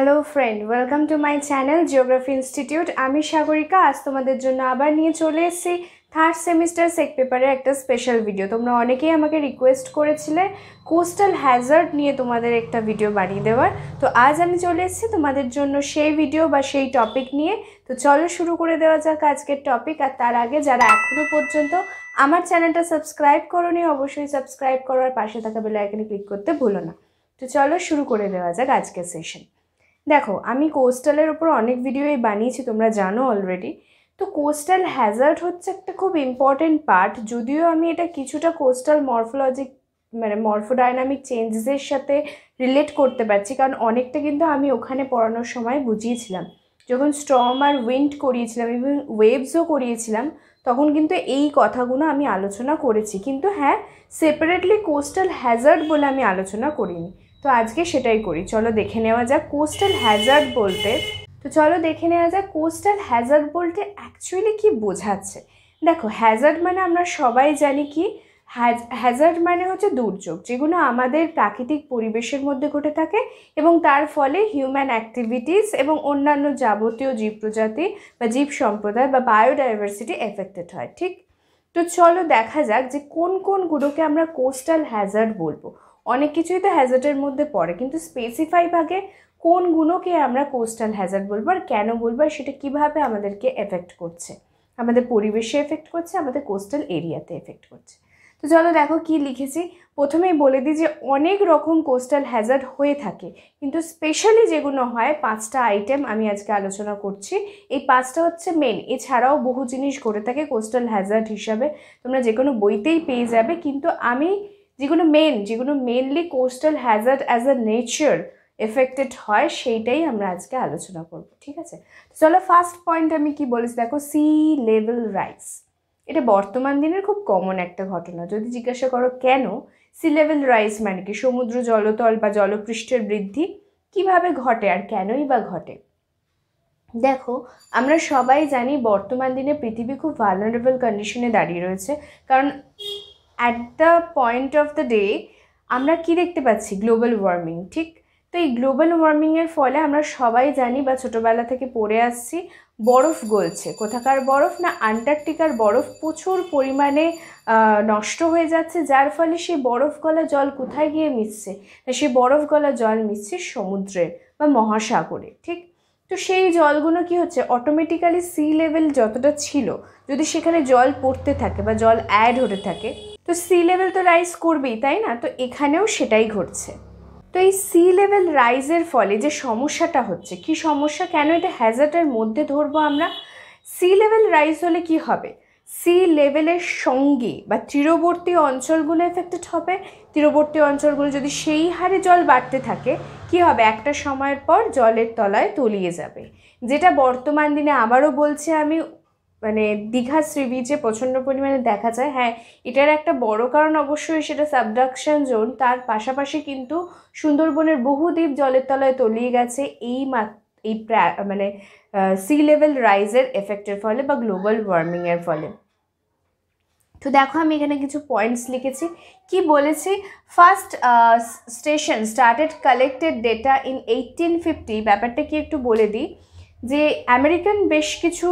hello friend welcome to my channel geography institute আমি সাগরিকা আজ তোমাদের জন্য আবার নিয়ে চলে এসেছি থার্ড সেমিস্টার সেক পেপারের একটা স্পেশাল ভিডিও তোমরা অনেকেই আমাকে রিকোয়েস্ট করেছিলে কোস্টাল হ্যাজার্ড নিয়ে তোমাদের একটা ভিডিও বানিয়ে দেওয়ার তো আজ আমি চলে এসেছি তোমাদের জন্য সেই ভিডিও বা সেই টপিক নিয়ে তো চলো শুরু করে দেওয়া যাক আজকের টপিক আর তার আগে যারা এখনও পর্যন্ত আমার চ্যানেলটা সাবস্ক্রাইব নি অবশ্যই সাবস্ক্রাইব করার পাশে থাকা বেলা এখানে ক্লিক করতে ভুলো না তো চলো শুরু করে দেওয়া যাক আজকের সেশন দেখো আমি কোস্টালের ওপর অনেক ভিডিওই বানিয়েছি তোমরা জানো অলরেডি তো কোস্টাল হ্যাজার্ড হচ্ছে একটা খুব ইম্পর্ট্যান্ট পার্ট যদিও আমি এটা কিছুটা কোস্টাল মরফোলজিক মানে মরফোডাইনামিক চেঞ্জেসের সাথে রিলেট করতে পারছি কারণ অনেকটা কিন্তু আমি ওখানে পড়ানোর সময় বুঝিয়েছিলাম যখন স্ট্রম আর উইন্ড করিয়েছিলাম ইভেন ওয়েভসও করিয়েছিলাম তখন কিন্তু এই কথাগুলো আমি আলোচনা করেছি কিন্তু হ্যাঁ সেপারেটলি কোস্টাল হ্যাজার্ড বলে আমি আলোচনা করিনি তো আজকে সেটাই করি চলো দেখে নেওয়া যাক কোস্টাল হ্যাজার্ড বলতে তো চলো দেখে নেওয়া যাক কোস্টাল হ্যাজার্ড বলতে অ্যাকচুয়ালি কি বোঝাচ্ছে দেখো হ্যাজার্ড মানে আমরা সবাই জানি কি হ্যাজার্ড মানে হচ্ছে দুর্যোগ যেগুলো আমাদের প্রাকৃতিক পরিবেশের মধ্যে ঘটে থাকে এবং তার ফলে হিউম্যান অ্যাক্টিভিটিস এবং অন্যান্য যাবতীয় জীব প্রজাতি বা জীব সম্প্রদায় বা বায়োডাইভার্সিটি এফেক্টেড হয় ঠিক তো চলো দেখা যাক যে কোন কোনগুলোকে আমরা কোস্টাল হ্যাজার্ড বলবো অনেক কিছুই তো হ্যাজার্টের মধ্যে পড়ে কিন্তু স্পেসিফাই ভাগে কোনগুলোকে আমরা কোস্টাল হ্যাজার্ট বলবো আর কেন বলবো আর সেটা কীভাবে আমাদেরকে এফেক্ট করছে আমাদের পরিবেশে এফেক্ট করছে আমাদের কোস্টাল এরিয়াতে এফেক্ট করছে তো চলো দেখো কি লিখেছি প্রথমেই বলে দিই যে অনেক রকম কোস্টাল হ্যাজার্ড হয়ে থাকে কিন্তু স্পেশালি যেগুলো হয় পাঁচটা আইটেম আমি আজকে আলোচনা করছি এই পাঁচটা হচ্ছে মেন এছাড়াও বহু জিনিস ঘটে থাকে কোস্টাল হ্যাজার্ড হিসাবে তোমরা যে কোনো বইতেই পেয়ে যাবে কিন্তু আমি যেগুলো মেন যেগুলো mainly coastal hazard as a nature affected হয় সেইটাই আমরা আজকে আলোচনা করব ঠিক আছে চলো ফার্স্ট পয়েন্ট আমি কি বলেছি দেখো সি লেভেল রাইস এটা বর্তমান দিনের খুব কমন একটা ঘটনা যদি জিজ্ঞাসা করো কেন সি লেভেল রাইস মানে কি সমুদ্র জলতল বা জলপৃষ্ঠের বৃদ্ধি কিভাবে ঘটে আর কেনই বা ঘটে দেখো আমরা সবাই জানি বর্তমান দিনে পৃথিবী খুব ভালনারেবল কন্ডিশনে দাঁড়িয়ে রয়েছে কারণ at the point of the day আমরা কি দেখতে পাচ্ছি গ্লোবাল ওয়ার্মিং ঠিক তো এই গ্লোবাল ওয়ার্মিংয়ের ফলে আমরা সবাই জানি বা ছোটোবেলা থেকে পড়ে আসছি বরফ গলছে কোথাকার বরফ না আন্টার্কটিকার বরফ প্রচুর পরিমাণে নষ্ট হয়ে যাচ্ছে যার ফলে সেই বরফ গলা জল কোথায় গিয়ে মিশছে না সেই বরফ গলা জল মিশছে সমুদ্রে বা মহাসাগরে ঠিক তো সেই জলগুলো কি হচ্ছে অটোমেটিক্যালি সি লেভেল যতটা ছিল যদি সেখানে জল পড়তে থাকে বা জল অ্যাড হতে থাকে তো সি লেভেল তো রাইজ করবেই তাই না তো এখানেও সেটাই ঘটছে তো এই সি লেভেল রাইজের ফলে যে সমস্যাটা হচ্ছে কি সমস্যা কেন এটা হ্যাজার্টের মধ্যে ধরবো আমরা সি লেভেল রাইজ হলে কি হবে সি লেভেলের সঙ্গে বা তীরবর্তী অঞ্চলগুলো এফেক্টেড হবে তীরবর্তী অঞ্চলগুলো যদি সেই হারে জল বাড়তে থাকে কি হবে একটা সময়ের পর জলের তলায় তলিয়ে যাবে যেটা বর্তমান দিনে আবারও বলছি আমি মানে দীঘা সি বিচে প্রচণ্ড পরিমাণে দেখা যায় হ্যাঁ এটার একটা বড় কারণ অবশ্যই সেটা সাবডাকশন জোন তার পাশাপাশি কিন্তু সুন্দরবনের বহু দ্বীপ জলের তলায় তলিয়ে গেছে এই মা এই মানে সি লেভেল রাইজের এফেক্টের ফলে বা গ্লোবাল ওয়ার্মিংয়ের ফলে তো দেখো আমি এখানে কিছু পয়েন্টস লিখেছি কি বলেছি first station started collected data in eighteen fifty ব্যাপারটা কি একটু বলে দিই যে আমেরিকান বেশ কিছু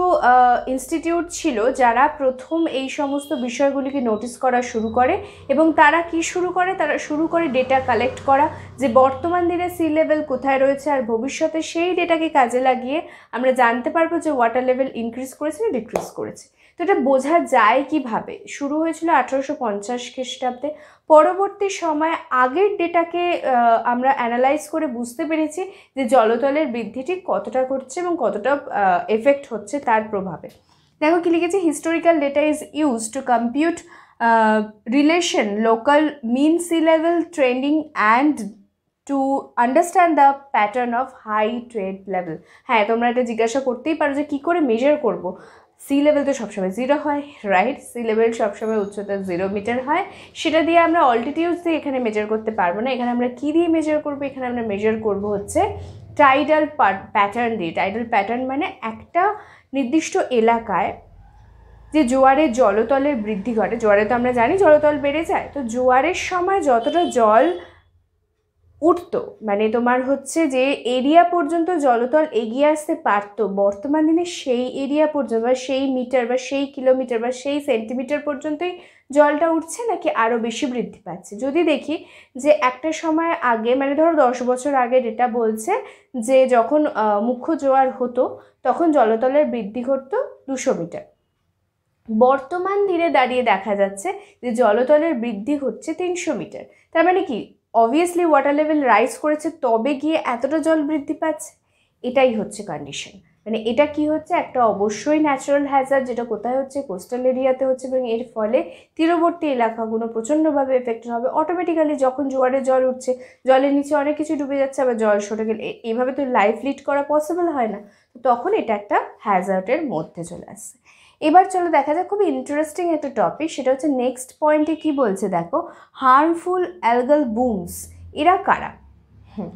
ইনস্টিটিউট ছিল যারা প্রথম এই সমস্ত বিষয়গুলিকে নোটিস করা শুরু করে এবং তারা কি শুরু করে তারা শুরু করে ডেটা কালেক্ট করা যে বর্তমান দিনে সি লেভেল কোথায় রয়েছে আর ভবিষ্যতে সেই ডেটাকে কাজে লাগিয়ে আমরা জানতে পারবো যে ওয়াটার লেভেল ইনক্রিজ করেছে না ডিক্রিজ করেছে তো এটা বোঝা যায় কিভাবে শুরু হয়েছিল আঠারোশো পঞ্চাশ খ্রিস্টাব্দে পরবর্তী সময়ে আগের ডেটাকে আমরা অ্যানালাইজ করে বুঝতে পেরেছি যে জলতলের বৃদ্ধিটি কতটা ঘটছে এবং কতটা এফেক্ট হচ্ছে তার প্রভাবে দেখো কি লিখেছে historical data is use to compute relation local mean sea level trending and to understand the pattern of high trade level হ্যাঁ তোমরা এটা জিজ্ঞাসা করতেই পারো যে কী করে মেজার করব সি লেভেল তো সবসময় জিরো হয় রাইট সি লেভেল সবসময় উচ্চতা জিরো মিটার হয় সেটা দিয়ে আমরা অল্টিটিউডস দিয়ে এখানে মেজার করতে পারবো না এখানে আমরা কী দিয়ে মেজার করবো এখানে আমরা মেজার করব হচ্ছে টাইডাল প্যাটার্ন দিয়ে টাইডাল প্যাটার্ন মানে একটা নির্দিষ্ট এলাকায় যে জোয়ারে জলতলের বৃদ্ধি ঘটে জোয়ারে তো আমরা জানি জলতল বেড়ে যায় তো জোয়ারের সময় যতটা জল উঠত মানে তোমার হচ্ছে যে এরিয়া পর্যন্ত জলতল এগিয়ে আসতে পারতো বর্তমান দিনে সেই এরিয়া পর্যন্ত বা সেই মিটার বা সেই কিলোমিটার বা সেই সেন্টিমিটার পর্যন্তই জলটা উঠছে নাকি আরও বেশি বৃদ্ধি পাচ্ছে যদি দেখি যে একটা সময় আগে মানে ধরো দশ বছর আগে এটা বলছে যে যখন মুখ্য জোয়ার হতো তখন জলতলের বৃদ্ধি ঘটতো দুশো মিটার বর্তমান দিনে দাঁড়িয়ে দেখা যাচ্ছে যে জলতলের বৃদ্ধি হচ্ছে তিনশো মিটার তার মানে কি অবভিয়াসলি ওয়াটার লেভেল রাইজ করেছে তবে গিয়ে এতটা জল বৃদ্ধি পাচ্ছে এটাই হচ্ছে কন্ডিশন মানে এটা কি হচ্ছে একটা অবশ্যই ন্যাচারাল হ্যাজার যেটা কোথায় হচ্ছে কোস্টাল এরিয়াতে হচ্ছে এবং এর ফলে তীরবর্তী এলাকাগুলো প্রচণ্ডভাবে এফেক্টেড হবে অটোমেটিক্যালি যখন জোয়ারে জল উঠছে জলের নিচে অনেক কিছু ডুবে যাচ্ছে আবার জল সরে গেলে এইভাবে তো লাইফ লিড করা পসিবল হয় না তো তখন এটা একটা হ্যাজার্টের মধ্যে চলে আসছে এবার চলো দেখা যাক খুব ইন্টারেস্টিং একটা টপিক সেটা হচ্ছে নেক্সট পয়েন্টে কি বলছে দেখো হার্মফুল অ্যালগাল বুমস এরা কারা হুম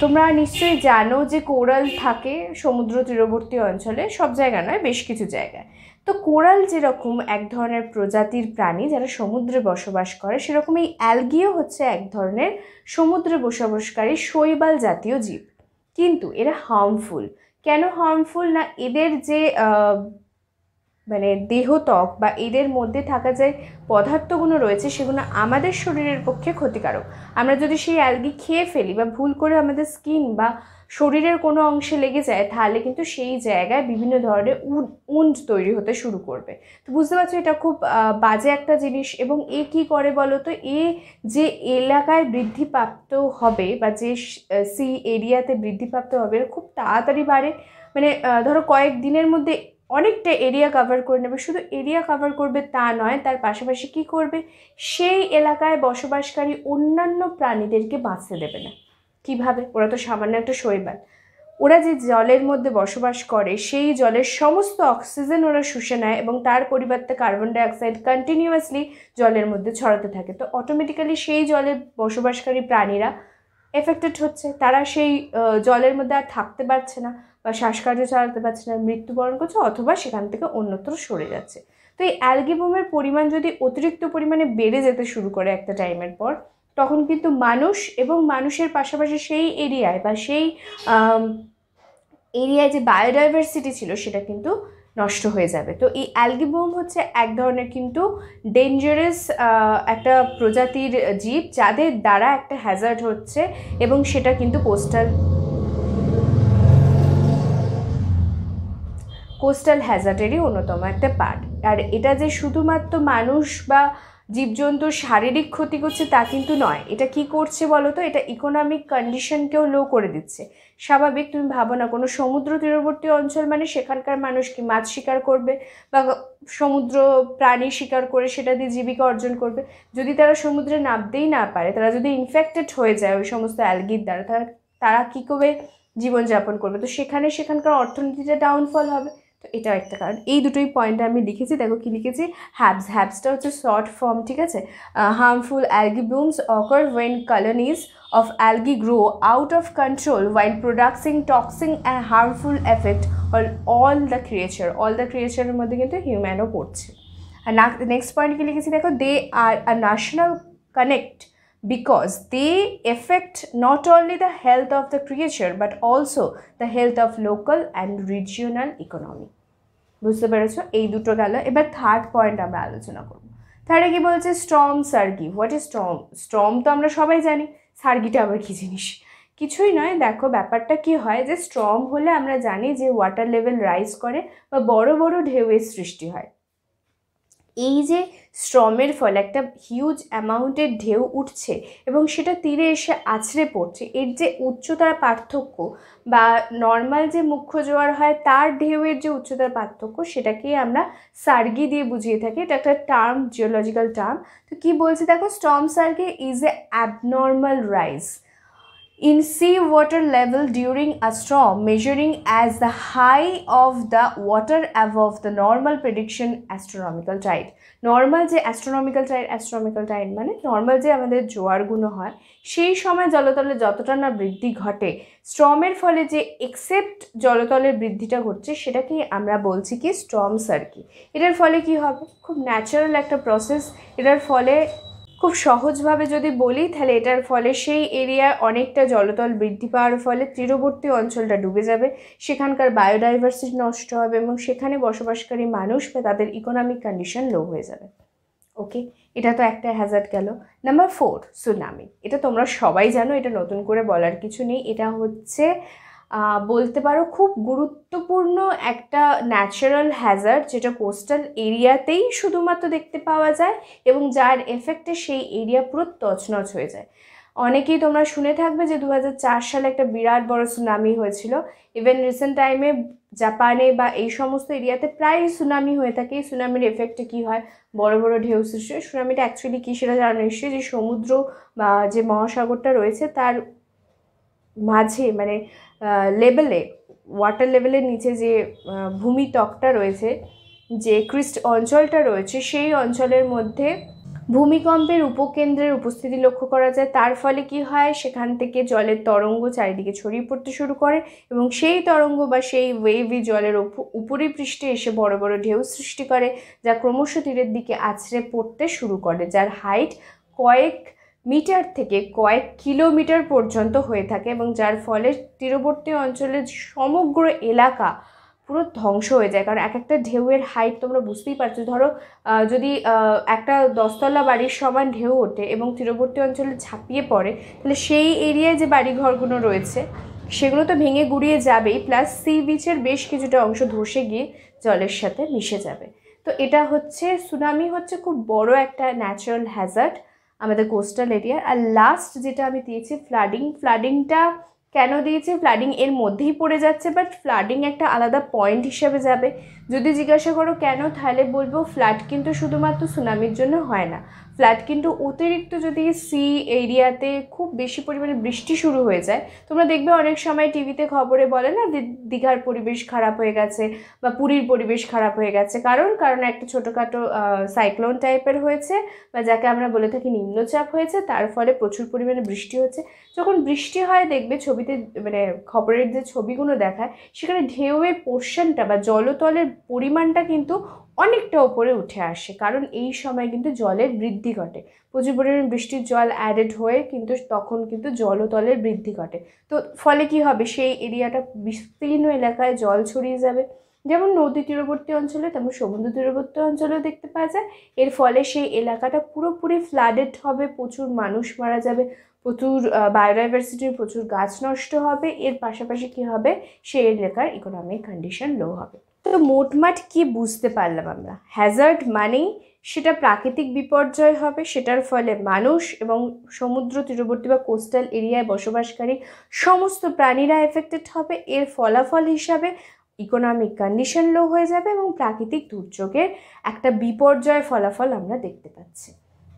তোমরা নিশ্চয়ই জানো যে কোরাল থাকে সমুদ্র তীরবর্তী অঞ্চলে সব জায়গা নয় বেশ কিছু জায়গায় তো কোরাল যেরকম এক ধরনের প্রজাতির প্রাণী যারা সমুদ্রে বসবাস করে সেরকম এই অ্যালগিও হচ্ছে এক ধরনের সমুদ্রে বসবাসকারী শৈবাল জাতীয় জীব কিন্তু এরা হার্মফুল কেন হার্মফুল না এদের যে মানে দেহত্বক বা এদের মধ্যে থাকা যে পদার্থগুলো রয়েছে সেগুলো আমাদের শরীরের পক্ষে ক্ষতিকারক আমরা যদি সেই অ্যালগি খেয়ে ফেলি বা ভুল করে আমাদের স্কিন বা শরীরের কোনো অংশে লেগে যায় তাহলে কিন্তু সেই জায়গায় বিভিন্ন ধরনের উন্ড তৈরি হতে শুরু করবে তো বুঝতে পারছো এটা খুব বাজে একটা জিনিস এবং এ কি করে বলো তো এ যে এলাকায় বৃদ্ধিপ্রাপ্ত হবে বা যে সি এরিয়াতে বৃদ্ধিপ্রাপ্ত হবে খুব তাড়াতাড়ি বাড়ে মানে ধরো কয়েক দিনের মধ্যে অনেকটা এরিয়া কভার করে নেবে শুধু এরিয়া কভার করবে তা নয় তার পাশাপাশি কি করবে সেই এলাকায় বসবাসকারী অন্যান্য প্রাণীদেরকে বাঁচতে দেবে না কিভাবে ওরা তো সামান্য একটা শৈবাল ওরা যে জলের মধ্যে বসবাস করে সেই জলের সমস্ত অক্সিজেন ওরা শুষে নেয় এবং তার পরিবর্তে কার্বন ডাইঅক্সাইড কন্টিনিউয়াসলি জলের মধ্যে ছড়াতে থাকে তো অটোমেটিক্যালি সেই জলে বসবাসকারী প্রাণীরা এফেক্টেড হচ্ছে তারা সেই জলের মধ্যে আর থাকতে পারছে না বা শ্বাসকার্য চালাতে পারছে না মৃত্যুবরণ করছে অথবা সেখান থেকে অন্যত্র সরে যাচ্ছে তো এই অ্যালগিবোমের পরিমাণ যদি অতিরিক্ত পরিমাণে বেড়ে যেতে শুরু করে একটা টাইমের পর তখন কিন্তু মানুষ এবং মানুষের পাশাপাশি সেই এরিয়ায় বা সেই এরিয়ায় যে বায়োডাইভার্সিটি ছিল সেটা কিন্তু নষ্ট হয়ে যাবে তো এই অ্যালগিবোম হচ্ছে এক ধরনের কিন্তু ডেঞ্জারাস একটা প্রজাতির জীব যাদের দ্বারা একটা হ্যাজার্ড হচ্ছে এবং সেটা কিন্তু কোস্টাল কোস্টাল হ্যাজার্টেরই অন্যতম একটা পার্ট আর এটা যে শুধুমাত্র মানুষ বা জীবজন্তুর শারীরিক ক্ষতি করছে তা কিন্তু নয় এটা কি করছে বলো তো এটা ইকোনমিক কন্ডিশনকেও লো করে দিচ্ছে স্বাভাবিক তুমি ভাবো না কোনো সমুদ্র তীরবর্তী অঞ্চল মানে সেখানকার মানুষ কি মাছ শিকার করবে বা সমুদ্র প্রাণী শিকার করে সেটা দিয়ে জীবিকা অর্জন করবে যদি তারা সমুদ্রে নামতেই না পারে তারা যদি ইনফেক্টেড হয়ে যায় ওই সমস্ত অ্যালগির দ্বারা তারা তারা কী করে জীবনযাপন করবে তো সেখানে সেখানকার অর্থনীতিটা ডাউনফল হবে তো এটাও একটা কারণ এই দুটোই পয়েন্ট আমি লিখেছি দেখো কী লিখেছি হ্যাবস হ্যাবসটা হচ্ছে শর্ট ফর্ম ঠিক আছে harmful algae blooms occur when colonies of algae grow out of control while producing toxins and harmful effect all all the creature all the ক্রিয়েচারের মধ্যে কিন্তু হিউম্যানও পড়ছে আর নেক্সট পয়েন্ট কী লিখেছি দেখো they are a national connect because they affect not only the health of the creature but also the health of local and regional economy বুঝতে পেরেছো এই দুটো গেল এবার থার্ড পয়েন্ট আমরা আলোচনা করব থার্ডে কি বলছে storm surge what is storm storm তো আমরা সবাই জানি সার্গিটা আবার কী জিনিস কিছুই নয় দেখো ব্যাপারটা কি হয় যে স্ট্রম হলে আমরা জানি যে ওয়াটার লেভেল রাইজ করে বা বড় বড় ঢেউয়ের সৃষ্টি হয় এই যে শ্রমের ফলে একটা হিউজ অ্যামাউন্টের ঢেউ উঠছে এবং সেটা তীরে এসে আছড়ে পড়ছে এর যে উচ্চতার পার্থক্য বা নর্মাল যে মুখ্য জোয়ার হয় তার ঢেউয়ের যে উচ্চতার পার্থক্য সেটাকে আমরা সার্গি দিয়ে বুঝিয়ে থাকি এটা একটা টার্ম জিওলজিক্যাল টার্ম তো কী বলছে দেখো storm surge is a abnormal rise in seawater level during a storm measuring as the high of the water above the normal prediction astronomical tide normal যে অ্যাস্ট্রোনমিক্যাল টাইড অ্যাস্ট্রোনমিক্যাল টাইড মানে normal যে আমাদের জোয়ারগুলো হয় সেই সময় জলতলে যতটা না বৃদ্ধি ঘটে স্ট্রমের ফলে যে এক্সেপ্ট জলতলের বৃদ্ধিটা ঘটছে সেটাকে আমরা বলছি কি স্ট্রম সার্কি এটার ফলে কি হবে খুব ন্যাচারাল একটা প্রসেস এটার ফলে খুব সহজভাবে যদি বলি তাহলে এটার ফলে সেই এরিয়া অনেকটা জলতল বৃদ্ধি পাওয়ার ফলে তীরবর্তী অঞ্চলটা ডুবে যাবে সেখানকার বায়োডাইভার্সিটি নষ্ট হবে এবং সেখানে বসবাসকারী মানুষ বা তাদের ইকোনমিক কন্ডিশন লো হয়ে যাবে ওকে এটা তো একটা হ্যাজার্ড গেল নাম্বার ফোর সুনামি এটা তোমরা সবাই জানো এটা নতুন করে বলার কিছু নেই এটা হচ্ছে বলতে পারো খুব গুরুত্বপূর্ণ একটা ন্যাচারাল হ্যাজার্ড যেটা কোস্টাল এরিয়াতেই শুধুমাত্র দেখতে পাওয়া যায় এবং যার এফেক্টে সেই এরিয়া পুরো তছনছ হয়ে যায় অনেকেই তোমরা শুনে থাকবে যে দু সালে একটা বিরাট বড় সুনামি হয়েছিল ইভেন রিসেন্ট টাইমে জাপানে বা এই সমস্ত এরিয়াতে প্রায় সুনামি হয়ে থাকে এই সুনামির এফেক্টে কী হয় বড় বড় ঢেউ সৃষ্টি সুনামিটা অ্যাকচুয়ালি কী সেটা জানো নিশ্চয়ই যে সমুদ্র বা যে মহাসাগরটা রয়েছে তার মাঝে মানে লেভেলে ওয়াটার লেভেলের নিচে যে ভূমি ত্বকটা রয়েছে যে ক্রিস্ট অঞ্চলটা রয়েছে সেই অঞ্চলের মধ্যে ভূমিকম্পের উপকেন্দ্রের উপস্থিতি লক্ষ্য করা যায় তার ফলে কি হয় সেখান থেকে জলের তরঙ্গ চারিদিকে ছড়িয়ে পড়তে শুরু করে এবং সেই তরঙ্গ বা সেই ওয়েভি জলের উপরি পৃষ্ঠে এসে বড় বড় ঢেউ সৃষ্টি করে যা ক্রমশ তীরের দিকে আছড়ে পড়তে শুরু করে যার হাইট কয়েক মিটার থেকে কয়েক কিলোমিটার পর্যন্ত হয়ে থাকে এবং যার ফলে তীরবর্তী অঞ্চলের সমগ্র এলাকা পুরো ধ্বংস হয়ে যায় কারণ এক একটা ঢেউয়ের হাইট তোমরা বুঝতেই পারছো ধরো যদি একটা দশতলা বাড়ির সমান ঢেউ ওঠে এবং তীরবর্তী অঞ্চলে ঝাঁপিয়ে পড়ে তাহলে সেই এরিয়ায় যে বাড়িঘরগুলো রয়েছে সেগুলো তো ভেঙে গুড়িয়ে যাবেই প্লাস সি বিচের বেশ কিছুটা অংশ ধসে গিয়ে জলের সাথে মিশে যাবে তো এটা হচ্ছে সুনামি হচ্ছে খুব বড় একটা ন্যাচারাল হ্যাজার্ড আমাদের কোস্টাল এরিয়া আর লাস্ট যেটা আমি দিয়েছি ফ্লাডিং ফ্লাডিংটা কেন দিয়েছি ফ্লাডিং এর মধ্যেই পড়ে যাচ্ছে বাট ফ্লাডিং একটা আলাদা পয়েন্ট হিসেবে যাবে যদি জিজ্ঞাসা করো কেন তাহলে বলবো ফ্লাড কিন্তু শুধুমাত্র সুনামির জন্য হয় না ফ্ল্যাট কিন্তু অতিরিক্ত যদি সি এরিয়াতে খুব বেশি পরিমাণে বৃষ্টি শুরু হয়ে যায় তোমরা দেখবে অনেক সময় টিভিতে খবরে বলে না দীঘার পরিবেশ খারাপ হয়ে গেছে বা পুরীর পরিবেশ খারাপ হয়ে গেছে কারণ কারণ একটা ছোটোখাটো সাইক্লোন টাইপের হয়েছে বা যাকে আমরা বলে থাকি নিম্নচাপ হয়েছে তার ফলে প্রচুর পরিমাণে বৃষ্টি হচ্ছে যখন বৃষ্টি হয় দেখবে ছবিতে মানে খবরের যে ছবিগুলো দেখায় সেখানে ঢেউয়ের পোর্শনটা বা জলতলের পরিমাণটা কিন্তু অনেকটা ওপরে উঠে আসে কারণ এই সময় কিন্তু জলের বৃদ্ধি ঘটে প্রচুর পরিমাণে বৃষ্টির জল অ্যাডেড হয়ে কিন্তু তখন কিন্তু জলতলের বৃদ্ধি ঘটে তো ফলে কি হবে সেই এরিয়াটা বিস্তীর্ণ এলাকায় জল ছড়িয়ে যাবে যেমন নদী তীরবর্তী অঞ্চলে তেমন সমুদ্র তীরবর্তী অঞ্চলেও দেখতে পাওয়া যায় এর ফলে সেই এলাকাটা পুরোপুরি ফ্লাডেড হবে প্রচুর মানুষ মারা যাবে প্রচুর বায়োডাইভার্সিটির প্রচুর গাছ নষ্ট হবে এর পাশাপাশি কী হবে সেই এলাকার ইকোনমিক কন্ডিশন লো হবে তো মোটমাট কি বুঝতে পারলাম আমরা হ্যাজার্ড মানেই সেটা প্রাকৃতিক বিপর্যয় হবে সেটার ফলে মানুষ এবং সমুদ্র তীরবর্তী বা কোস্টাল এরিয়ায় বসবাসকারী সমস্ত প্রাণীরা এফেক্টেড হবে এর ফলাফল হিসাবে ইকোনমিক কন্ডিশন লো হয়ে যাবে এবং প্রাকৃতিক দুর্যোগের একটা বিপর্যয় ফলাফল আমরা দেখতে পাচ্ছি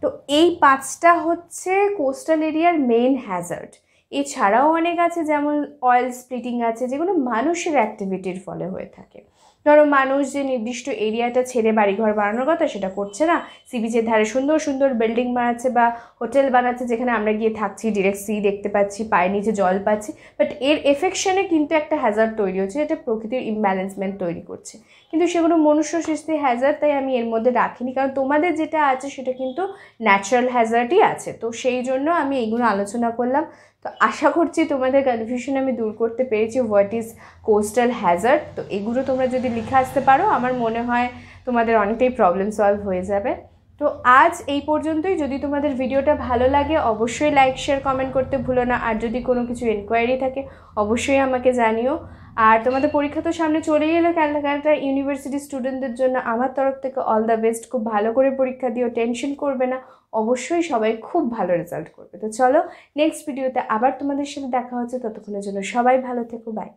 তো এই পাঁচটা হচ্ছে কোস্টাল এরিয়ার মেন হ্যাজার্ড এছাড়াও অনেক আছে যেমন অয়েল স্প্লিটিং আছে যেগুলো মানুষের অ্যাক্টিভিটির ফলে হয়ে থাকে ধরো মানুষ যে নির্দিষ্ট এরিয়াটা ছেড়ে বাড়িঘর বানানোর কথা সেটা করছে না সি বিচের ধারে সুন্দর সুন্দর বিল্ডিং বানাচ্ছে বা হোটেল বানাচ্ছে যেখানে আমরা গিয়ে থাকছি ডিরেক্ট সি দেখতে পাচ্ছি পায়ের নিচে জল পাচ্ছি বাট এর এফেকশনে কিন্তু একটা হ্যাজার তৈরি হচ্ছে যেটা প্রকৃতির ইমব্যালেন্সমেন্ট তৈরি করছে কিন্তু সেগুলো মনুষ্য সৃষ্টি হ্যাজার তাই আমি এর মধ্যে রাখিনি কারণ তোমাদের যেটা আছে সেটা কিন্তু ন্যাচারাল হ্যাজার্ডই আছে তো সেই জন্য আমি এইগুলো আলোচনা করলাম তো আশা করছি তোমাদের কনফিউশন আমি দূর করতে পেরেছি হোয়াট ইজ কোস্টাল হ্যাজার্ড তো এগুলো তোমরা যদি লিখে আসতে পারো আমার মনে হয় তোমাদের অনেকটাই প্রবলেম সলভ হয়ে যাবে তো আজ এই পর্যন্তই যদি তোমাদের ভিডিওটা ভালো লাগে অবশ্যই লাইক শেয়ার কমেন্ট করতে ভুলো না আর যদি কোনো কিছু এনকোয়ারি থাকে অবশ্যই আমাকে জানিও আর তোমাদের পরীক্ষা তো সামনে চলেই এলো ক্যালকাটা ইউনিভার্সিটি স্টুডেন্টদের জন্য আমার তরফ থেকে অল দ্য বেস্ট খুব ভালো করে পরীক্ষা দিও টেনশন করবে না অবশ্যই সবাই খুব ভালো রেজাল্ট করবে তো চলো নেক্সট ভিডিওতে আবার তোমাদের সাথে দেখা হচ্ছে ততক্ষণের জন্য সবাই ভালো থেকো বাই